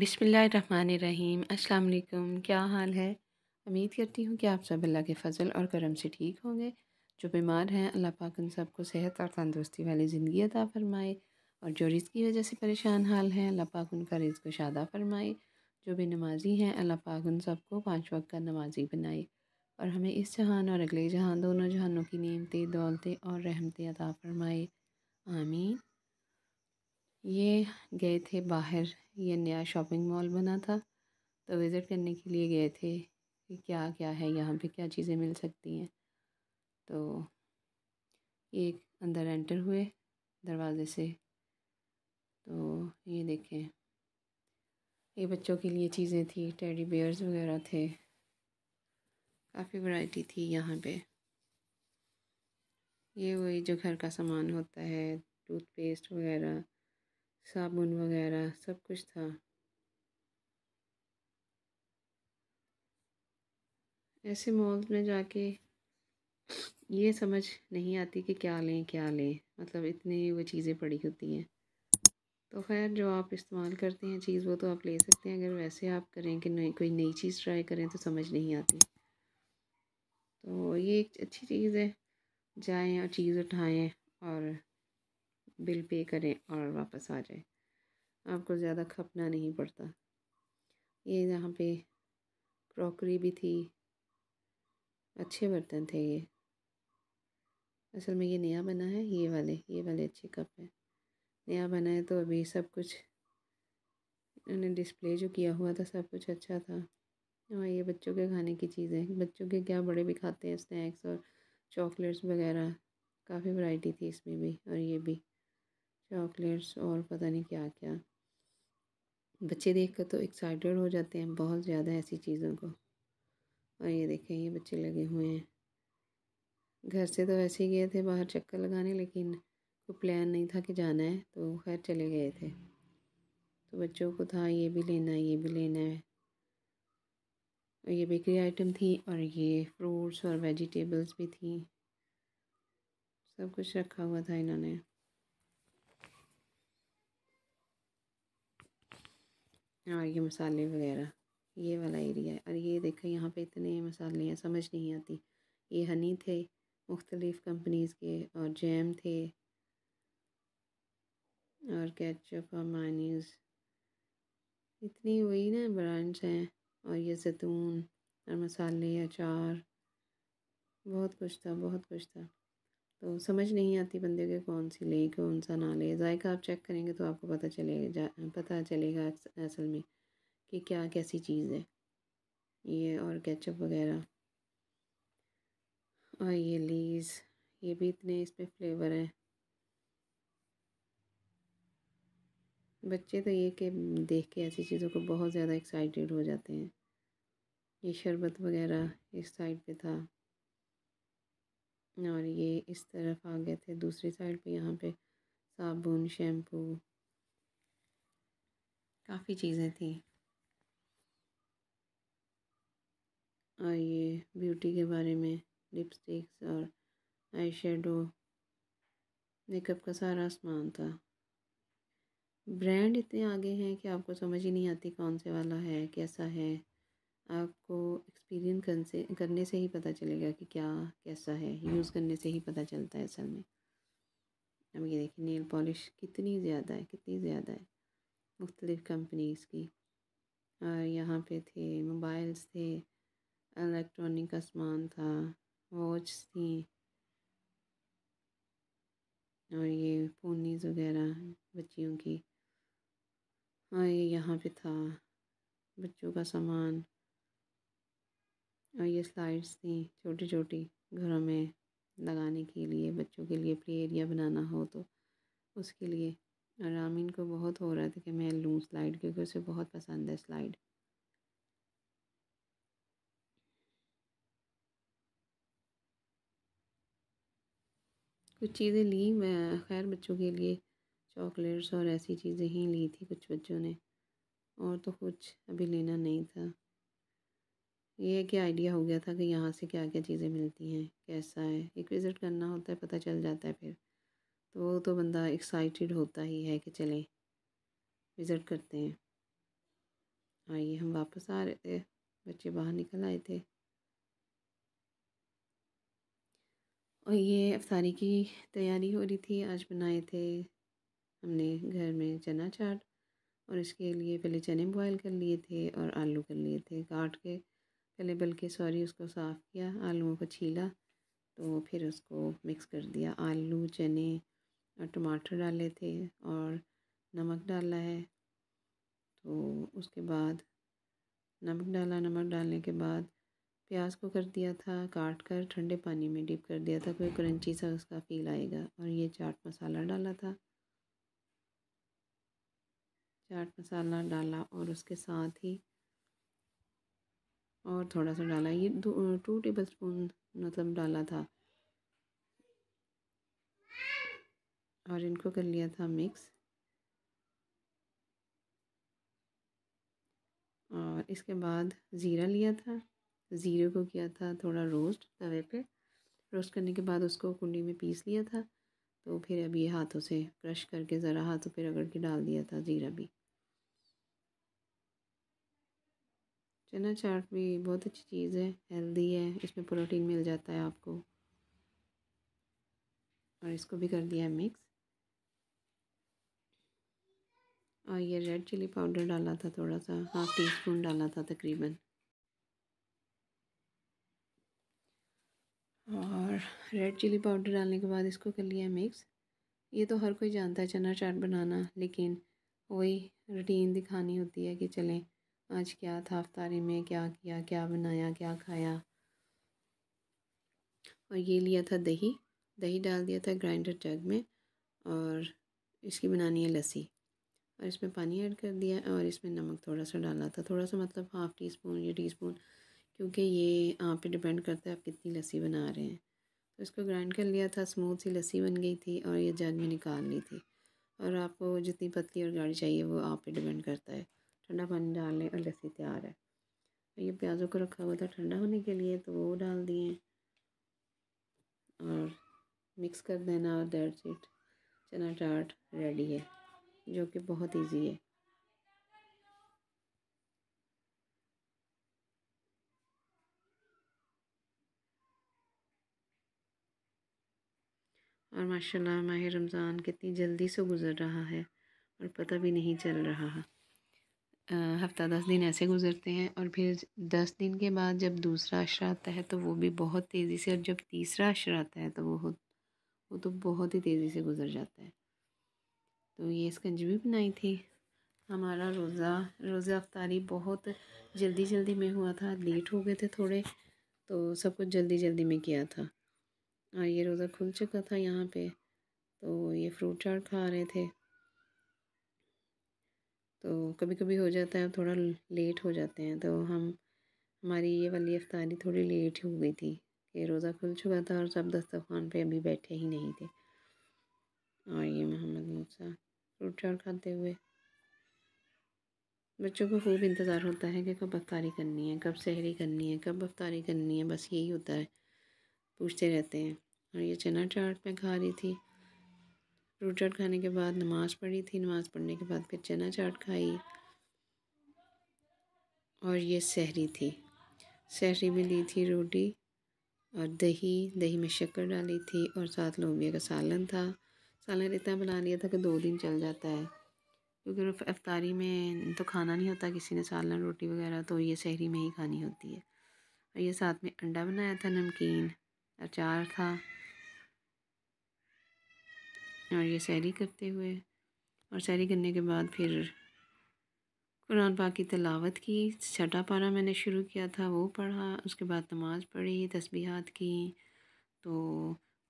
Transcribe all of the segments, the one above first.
बिसमीम अल्लाम क्या हाल है उम्मीद करती हूँ कि आप सब अल्लाह के फजल और करम से ठीक होंगे जो बीमार हैं अल्लाह पाक उन सबको सेहत और तंदुरुस्ती वाली ज़िंदगी अदा फरमाए और जो रिज़ की वजह से परेशान हाल हैं अल्लाह पाक उनका रिज़ को शादा फरमाए जो भी नमाजी हैं अल्लाह पाक उन सबको पाँच वक्त का नमाजी बनाए और हमें इस जहान और अगले जहान दोनों जहानों की नियमतें दौलतें और रहमतें अदा फरमाए आमीन ये गए थे बाहर ये नया शॉपिंग मॉल बना था तो विज़िट करने के लिए गए थे कि क्या क्या है यहाँ पे क्या चीज़ें मिल सकती हैं तो एक अंदर एंटर हुए दरवाज़े से तो ये देखें ये बच्चों के लिए चीज़ें थी टेडी बेयर्स वगैरह थे काफ़ी वैरायटी थी यहाँ पे ये वही जो घर का सामान होता है टूथपेस्ट वगैरह साबुन वगैरह सब कुछ था ऐसे मॉल्स में जाके ये समझ नहीं आती कि क्या लें क्या लें मतलब इतनी वो चीज़ें पड़ी होती हैं तो खैर जो आप इस्तेमाल करते हैं चीज़ वो तो आप ले सकते हैं अगर वैसे आप करें कि नहीं कोई नई चीज़ ट्राई करें तो समझ नहीं आती तो ये एक अच्छी चीज़ है जाएं और चीज़ उठाएं और बिल पे करें और वापस आ जाए आपको ज़्यादा खपना नहीं पड़ता ये यहाँ पे क्रॉकरी भी थी अच्छे बर्तन थे ये असल में ये नया बना है ये वाले ये वाले अच्छे कप है नया बना है तो अभी सब कुछ इन्होंने डिस्प्ले जो किया हुआ था सब कुछ अच्छा था और ये बच्चों के खाने की चीज़ें बच्चों के क्या बड़े भी खाते हैं स्नैक्स और चॉकलेट्स वगैरह काफ़ी वैरायटी थी इसमें भी और ये भी चॉकलेट्स और पता नहीं क्या क्या बच्चे देख कर तो एक्साइटेड हो जाते हैं बहुत ज़्यादा ऐसी चीज़ों को और ये देखें ये बच्चे लगे हुए हैं घर से तो वैसे ही गए थे बाहर चक्कर लगाने लेकिन कोई प्लान नहीं था कि जाना है तो खैर चले गए थे तो बच्चों को था ये भी लेना है ये भी लेना है और ये बेकरी आइटम थी और ये फ्रूट्स और वेजिटेबल्स भी थी सब कुछ रखा हुआ था इन्होंने और हाँ, ये मसाले वगैरह ये वाला एरिया है और ये देखो यहाँ पे इतने मसाले हैं समझ नहीं आती ये हनी थे मुख्तलिफ़ कंपनीज़ के और जैम थे और कैचअप और मानीज़ इतनी वही ना ब्रांड्स हैं और ये जैतून और मसाले अचार बहुत कुछ था बहुत कुछ था तो समझ नहीं आती बंदे के कौन सी ले कौन सा ना ले जायका आप चेक करेंगे तो आपको पता चलेगा पता चलेगा असल में कि क्या कैसी चीज़ है ये और केचप वगैरह और ये लीज ये भी इतने इसमें फ्लेवर हैं बच्चे तो ये कि देख के ऐसी चीज़ों को बहुत ज़्यादा एक्साइटेड हो जाते हैं ये शरबत वगैरह इस साइड पे था और ये इस तरफ आ गए थे दूसरी साइड पे यहाँ पे साबुन शैम्पू काफ़ी चीज़ें थी और ये ब्यूटी के बारे में लिपस्टिक्स और आई शेडो मेकअप का सारा सामान था ब्रांड इतने आगे हैं कि आपको समझ ही नहीं आती कौन से वाला है कैसा है आपको एक्सपीरियंस करने से ही पता चलेगा कि क्या कैसा है यूज़ करने से ही पता चलता है असल में अब ये देखिए नेल पॉलिश कितनी ज़्यादा है कितनी ज़्यादा है मुख्तलिफ़ कंपनीज़ की और यहाँ पे थे मोबाइल्स थे इलेक्ट्रॉनिक का सामान था वॉच थी और ये पोनीज वगैरह बच्चियों की और ये यहाँ पे था बच्चों का सामान और ये स्लाइड्स थी छोटी छोटी घरों में लगाने के लिए बच्चों के लिए प्ले एरिया बनाना हो तो उसके लिए और रामीन को बहुत हो रहा था कि मैं लूँ स्लाइड क्योंकि उसे बहुत पसंद है स्लाइड कुछ चीज़ें ली मैं खैर बच्चों के लिए चॉकलेट्स और ऐसी चीज़ें ही ली थी कुछ बच्चों ने और तो कुछ अभी लेना नहीं था ये है कि आइडिया हो गया था कि यहाँ से क्या क्या चीज़ें मिलती हैं कैसा है एक विज़िट करना होता है पता चल जाता है फिर तो वो तो बंदा एक्साइटेड होता ही है कि चलें विज़िट करते हैं आइए हम वापस आ रहे थे बच्चे बाहर निकल आए थे और ये अफतारी की तैयारी हो रही थी आज बनाए थे हमने घर में चना चाट और इसके लिए पहले चने बॉयल कर लिए थे और आलू कर लिए थे काट के पहले बल्कि सॉरी उसको साफ़ किया आलूओं को छीला तो फिर उसको मिक्स कर दिया आलू चने और टमाटर डाले थे और नमक डाला है तो उसके बाद नमक डाला नमक डालने के बाद प्याज को कर दिया था काट कर ठंडे पानी में डिप कर दिया था कोई क्रंची सा उसका फील आएगा और ये चाट मसाला डाला था चाट मसाला डाला और उसके साथ ही और थोड़ा सा डाला ये टू टेबल स्पून मतलब डाला था और इनको कर लिया था मिक्स और इसके बाद ज़ीरा लिया था ज़ीरे को किया था थोड़ा रोस्ट तवे पे रोस्ट करने के बाद उसको कुंडी में पीस लिया था तो फिर अभी हाथों से क्रश करके ज़रा हाथों पे रगड़ के डाल दिया था ज़ीरा भी चना चाट भी बहुत अच्छी चीज़ है हेल्दी है इसमें प्रोटीन मिल जाता है आपको और इसको भी कर दिया है मिक्स और ये रेड चिली पाउडर डाला था थोड़ा सा हाफ टी स्पून डाला था तकरीबन और रेड चिली पाउडर डालने के बाद इसको कर लिया मिक्स ये तो हर कोई जानता है चना चाट बनाना लेकिन वही रूटीन दिखानी होती है कि चलें आज क्या था अफ्तारी में क्या किया क्या बनाया क्या खाया और ये लिया था दही दही डाल दिया था ग्राइंडर जग में और इसकी बनानी है लस्सी और इसमें पानी ऐड कर दिया और इसमें नमक थोड़ा सा डाला था थोड़ा सा मतलब हाफ़ टी स्पून या टी स्पून क्योंकि ये आप पे डिपेंड करता है आप कितनी लस्सी बना रहे हैं तो इसको ग्राइंड कर लिया था स्मूथ सी लस्सी बन गई थी और ये जग में निकाल ली थी और आपको जितनी पतली और गाढ़ी चाहिए वो आप पे डिपेंड करता है ठंडा पानी डाल लें और लस्सी तैयार है ये प्याज़ों को रखा हुआ था ठंडा होने के लिए तो वो डाल दिए और मिक्स कर देना और दैट्स इट चना चाट रेडी है जो कि बहुत इजी है और माशाल्लाह माह रमज़ान कितनी जल्दी से गुज़र रहा है और पता भी नहीं चल रहा है हफ़्ता दस दिन ऐसे गुज़रते हैं और फिर दस दिन के बाद जब दूसरा अशर आता है तो वो भी बहुत तेज़ी से और जब तीसरा अशर आता है तो वो वो तो बहुत ही तेज़ी से गुज़र जाता है तो ये भी बनाई थी हमारा रोज़ा रोज़ा अफ्तारी बहुत जल्दी जल्दी में हुआ था लेट हो गए थे थोड़े तो सब कुछ जल्दी जल्दी में किया था और ये रोज़ा खुल चुका था यहाँ पे तो ये फ्रूट चाट खा रहे थे तो कभी कभी हो जाता है थोड़ा लेट हो जाते हैं तो हम हमारी ये वाली अफ्तारी थोड़ी लेट हो गई थी कि रोज़ा खुल चुका था और सब दस्तरखान पे अभी बैठे ही नहीं थे और ये मोहम्मद मूसा फ्रूट चाट खाते हुए बच्चों को खूब इंतज़ार होता है कि कब अफ्तारी करनी है कब सहरी करनी है कब अफ्तारी करनी है बस यही होता है पूछते रहते हैं और ये चना चाट मैं खा रही थी फ्रूट चाट खाने के बाद नमाज़ पढ़ी थी नमाज़ पढ़ने के बाद फिर चना चाट खाई और ये सहरी थी सहरी में ली थी रोटी और दही दही में शक्कर डाली थी और साथ लोबिया का सालन था सालन इतना बना लिया था कि दो दिन चल जाता है क्योंकि अफतारी में तो खाना नहीं होता किसी ने सालन रोटी वगैरह तो ये शहरी में ही खानी होती है और ये साथ में अंडा बनाया था नमकीन अचार था और ये सैरी करते हुए और सैरी करने के बाद फिर कुरान पाक की तलावत की छठा पारा मैंने शुरू किया था वो पढ़ा उसके बाद नमाज़ पढ़ी तस्बीहात की तो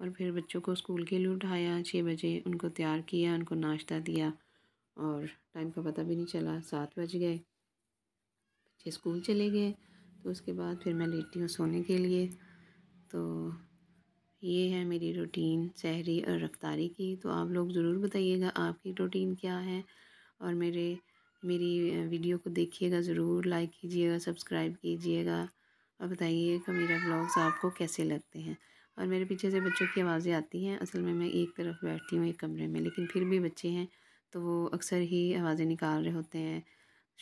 और फिर बच्चों को स्कूल के लिए उठाया छः बजे उनको तैयार किया उनको नाश्ता दिया और टाइम का पता भी नहीं चला सात बज गए बच्चे स्कूल चले गए तो उसके बाद फिर मैं लेटती हूँ सोने के लिए तो ये है मेरी रूटीन सहरी और रफ्तारी की तो आप लोग ज़रूर बताइएगा आपकी रूटीन क्या है और मेरे मेरी वीडियो को देखिएगा ज़रूर लाइक कीजिएगा सब्सक्राइब कीजिएगा और बताइएगा मेरा ब्लॉग्स आपको कैसे लगते हैं और मेरे पीछे से बच्चों की आवाज़ें आती हैं असल में मैं एक तरफ बैठती हूँ एक कमरे में लेकिन फिर भी बच्चे हैं तो वो अक्सर ही आवाज़ें निकाल रहे होते हैं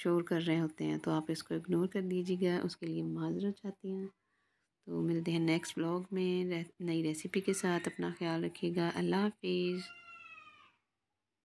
शोर कर रहे होते हैं तो आप इसको इग्नोर कर दीजिएगा उसके लिए माजरत चाहती हैं तो मिलते हैं नेक्स्ट ब्लॉग में नई रेसिपी के साथ अपना ख्याल रखिएगा अल्लाह हाफिज़